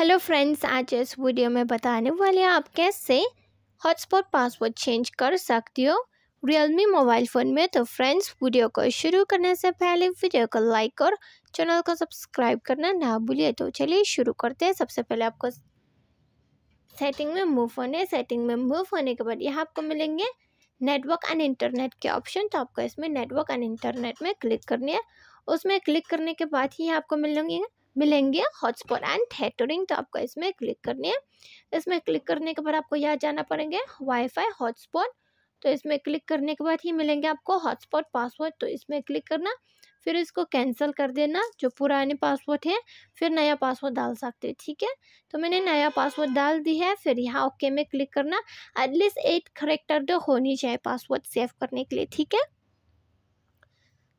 hello friends आज इस video में बताने वाले आप कैसे हॉटस्पॉट पासवर्ड चेंज कर सकते हो रियलमी मोबाइल फ़ोन में तो फ्रेंड्स वीडियो को शुरू करने से पहले वीडियो को लाइक और चैनल को सब्सक्राइब करना ना भूलिए तो चलिए शुरू करते हैं सबसे पहले आपको सेटिंग में मूव होने सेटिंग में मूव होने के बाद यहाँ आपको मिलेंगे नेटवर्क एंड इंटरनेट के ऑप्शन तो आपको इसमें नेटवर्क एंड इंटरनेट में क्लिक करनी है उसमें क्लिक करने के बाद ही आपको मिलेंगे मिलेंगे हॉटस्पॉट एंड थेटरिंग तो आपको इसमें क्लिक करनी है इसमें क्लिक करने के बाद आपको यहाँ जाना पड़ेंगे वाईफाई हॉटस्पॉट तो इसमें क्लिक करने के बाद ही मिलेंगे आपको हॉटस्पॉट पासवर्ड तो इसमें क्लिक करना फिर इसको कैंसिल कर देना जो पुराने पासवर्ड है फिर नया पासवर्ड डाल सकते हो ठीक है तो मैंने नया पासवर्ड डाल दी है फिर यहाँ ओके में क्लिक करना एटलीस्ट एट करेक्टर तो होनी चाहिए पासवर्ड सेव करने के लिए ठीक है